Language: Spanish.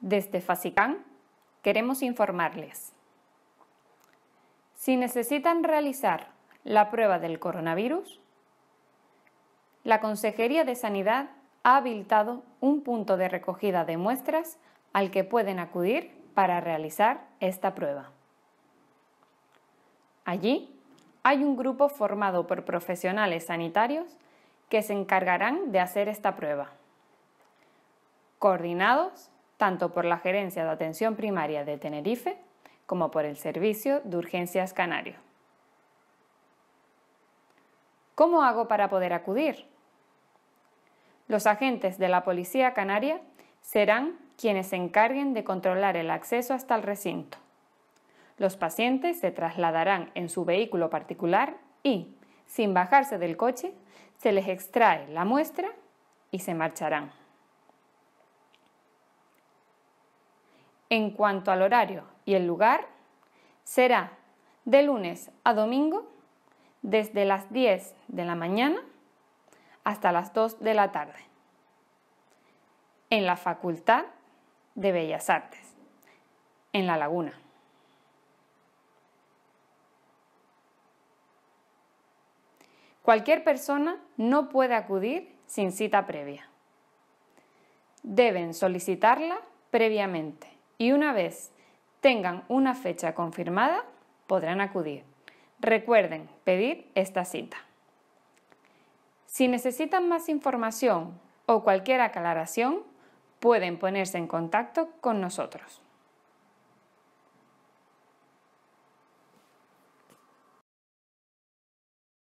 Desde FASICAN queremos informarles. Si necesitan realizar la prueba del coronavirus, la Consejería de Sanidad ha habilitado un punto de recogida de muestras al que pueden acudir para realizar esta prueba. Allí hay un grupo formado por profesionales sanitarios que se encargarán de hacer esta prueba, coordinados tanto por la Gerencia de Atención Primaria de Tenerife como por el Servicio de Urgencias Canario. ¿Cómo hago para poder acudir? Los agentes de la Policía Canaria serán quienes se encarguen de controlar el acceso hasta el recinto. Los pacientes se trasladarán en su vehículo particular y, sin bajarse del coche, se les extrae la muestra y se marcharán. En cuanto al horario y el lugar, será de lunes a domingo desde las 10 de la mañana hasta las 2 de la tarde en la Facultad de Bellas Artes, en La Laguna. Cualquier persona no puede acudir sin cita previa. Deben solicitarla previamente y una vez tengan una fecha confirmada, podrán acudir. Recuerden pedir esta cita. Si necesitan más información o cualquier aclaración, pueden ponerse en contacto con nosotros.